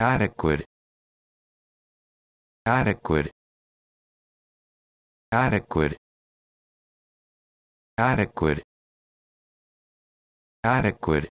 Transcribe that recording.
adequate adequate adequate adequate adequate